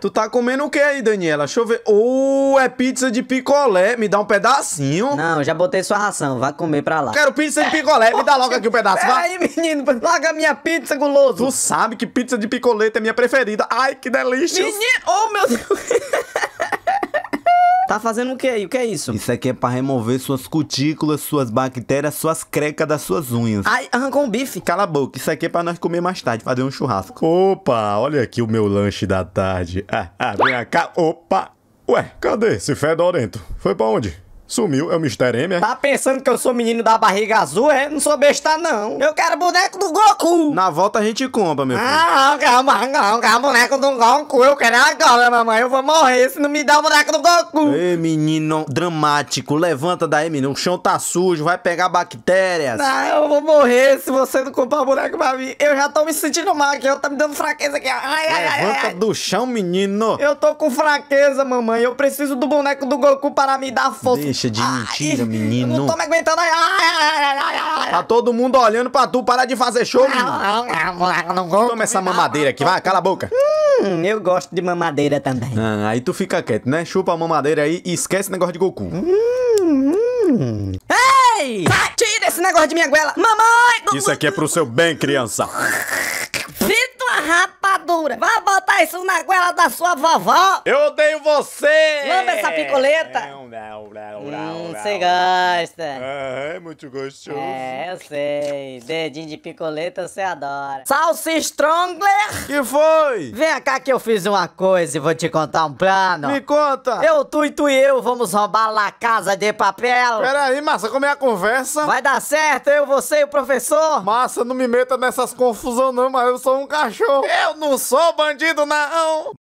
Tu tá comendo o que aí, Daniela? Deixa eu ver. oh, é pizza de picolé. Me dá um pedacinho. Não, já botei sua ração. Vai comer pra lá. Quero pizza de picolé. Me dá logo aqui um pedaço. Vai. Aí, menino. Larga minha pizza, guloso. Tu sabe que pizza de picolé é minha preferida. Ai, que delícia. Menino. Oh, meu Deus fazendo o quê? aí? o que é isso? Isso aqui é pra remover suas cutículas, suas bactérias, suas crecas das suas unhas. Ai, arrancou um bife. Cala a boca, isso aqui é pra nós comer mais tarde, fazer um churrasco. Opa, olha aqui o meu lanche da tarde. Ah, ah, vem cá. Opa. Ué, cadê esse fedorento? Foi pra onde? Sumiu, é o mistério M, é? Tá pensando que eu sou menino da barriga azul, é? Não sou besta, não. Eu quero boneco do Goku. Na volta a gente compra, meu filho. Ah, não, calma, não, quero boneco do Goku. Eu quero agora, é mamãe. Eu vou morrer se não me dá o boneco do Goku. Ei, menino dramático. Levanta daí, menino. O chão tá sujo, vai pegar bactérias. Ah, eu vou morrer se você não comprar o boneco pra mim. Eu já tô me sentindo mal aqui. Eu tô me dando fraqueza aqui. Ai, Levanta ai, ai, do chão, menino. Eu tô com fraqueza, mamãe. Eu preciso do boneco do Goku para me dar força. Deixa bicha de mentira, menino. Não tô me aguentando. Ai, ai, tá todo mundo olhando pra tu para de fazer show, menino. Toma essa mamadeira aqui, vai, cala a boca. Hum, eu gosto de mamadeira também. Ah, aí tu fica quieto, né? Chupa a mamadeira aí e esquece o negócio de Goku. Hum, hum. Ei! tira esse negócio de minha guela, Mamãe! Isso aqui é pro seu bem, criança. Filho de rata! Vai botar isso na goela da sua vovó. Eu odeio você. Lamba essa picoleta. Não, não, não, não. Hum, você gosta. É, é muito gostoso. É, eu sei. Dedinho de picoleta você adora. Salsi Strongler. Que foi? Vem cá que eu fiz uma coisa e vou te contar um plano. Me conta. Eu, tu e tu e eu vamos roubar lá a casa de papel. Peraí, massa, como é a conversa? Vai dar certo, eu, você e o professor. Massa, não me meta nessas confusões não, mas eu sou um cachorro. Eu não sou bandido não.